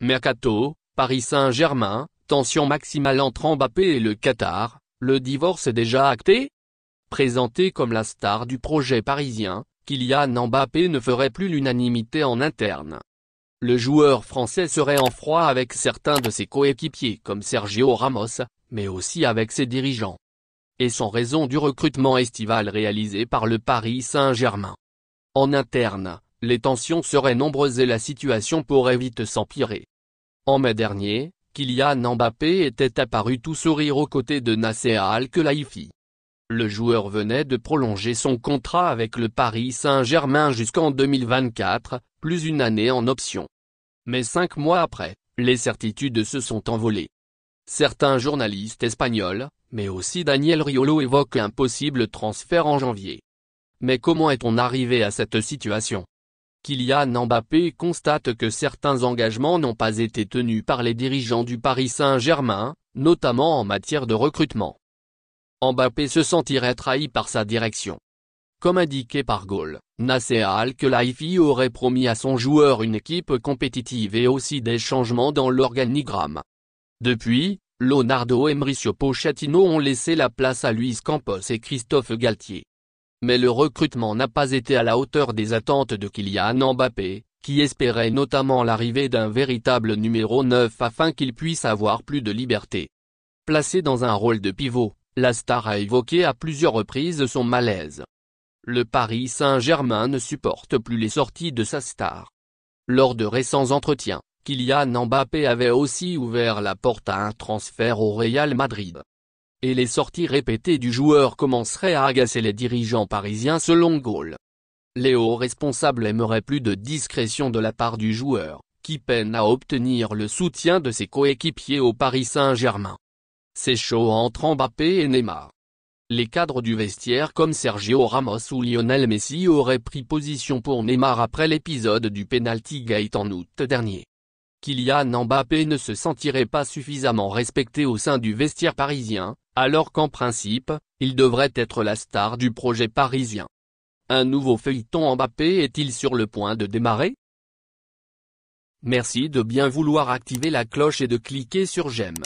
Mercato, Paris Saint-Germain, tension maximale entre Mbappé et le Qatar, le divorce est déjà acté Présenté comme la star du projet parisien, Kylian Mbappé ne ferait plus l'unanimité en interne. Le joueur français serait en froid avec certains de ses coéquipiers comme Sergio Ramos, mais aussi avec ses dirigeants. Et sans raison du recrutement estival réalisé par le Paris Saint-Germain. En interne, les tensions seraient nombreuses et la situation pourrait vite s'empirer. En mai dernier, Kylian Mbappé était apparu tout sourire aux côtés de Nasser Al-Khelaifi. Le joueur venait de prolonger son contrat avec le Paris Saint-Germain jusqu'en 2024, plus une année en option. Mais cinq mois après, les certitudes se sont envolées. Certains journalistes espagnols, mais aussi Daniel Riolo évoquent un possible transfert en janvier. Mais comment est-on arrivé à cette situation Kylian Mbappé constate que certains engagements n'ont pas été tenus par les dirigeants du Paris Saint-Germain, notamment en matière de recrutement. Mbappé se sentirait trahi par sa direction. Comme indiqué par Gaulle, Nasser Al-Khelaifi aurait promis à son joueur une équipe compétitive et aussi des changements dans l'organigramme. Depuis, Leonardo et Mauricio Pochettino ont laissé la place à Luis Campos et Christophe Galtier mais le recrutement n'a pas été à la hauteur des attentes de Kylian Mbappé, qui espérait notamment l'arrivée d'un véritable numéro 9 afin qu'il puisse avoir plus de liberté. Placé dans un rôle de pivot, la star a évoqué à plusieurs reprises son malaise. Le Paris Saint-Germain ne supporte plus les sorties de sa star. Lors de récents entretiens, Kylian Mbappé avait aussi ouvert la porte à un transfert au Real Madrid et les sorties répétées du joueur commenceraient à agacer les dirigeants parisiens selon Gaulle. Les hauts responsables aimeraient plus de discrétion de la part du joueur, qui peine à obtenir le soutien de ses coéquipiers au Paris Saint-Germain. C'est chaud entre Mbappé et Neymar. Les cadres du vestiaire comme Sergio Ramos ou Lionel Messi auraient pris position pour Neymar après l'épisode du penalty gate en août dernier. Kylian Mbappé ne se sentirait pas suffisamment respecté au sein du vestiaire parisien, alors qu'en principe, il devrait être la star du projet parisien. Un nouveau feuilleton Mbappé est-il sur le point de démarrer Merci de bien vouloir activer la cloche et de cliquer sur j'aime.